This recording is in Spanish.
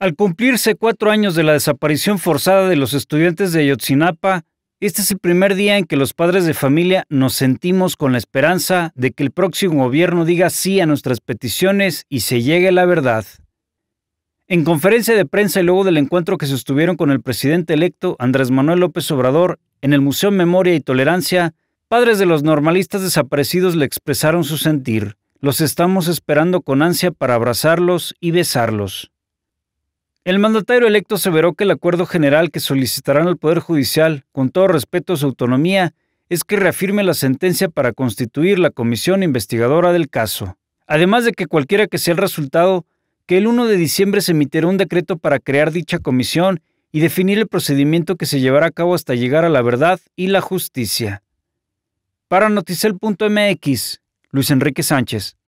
Al cumplirse cuatro años de la desaparición forzada de los estudiantes de Ayotzinapa, este es el primer día en que los padres de familia nos sentimos con la esperanza de que el próximo gobierno diga sí a nuestras peticiones y se llegue la verdad. En conferencia de prensa y luego del encuentro que sostuvieron con el presidente electo Andrés Manuel López Obrador en el Museo Memoria y Tolerancia, padres de los normalistas desaparecidos le expresaron su sentir. Los estamos esperando con ansia para abrazarlos y besarlos. El mandatario electo aseveró que el acuerdo general que solicitarán al Poder Judicial, con todo respeto a su autonomía, es que reafirme la sentencia para constituir la comisión investigadora del caso. Además de que cualquiera que sea el resultado, que el 1 de diciembre se emitirá un decreto para crear dicha comisión y definir el procedimiento que se llevará a cabo hasta llegar a la verdad y la justicia. Para Noticel.mx, Luis Enrique Sánchez.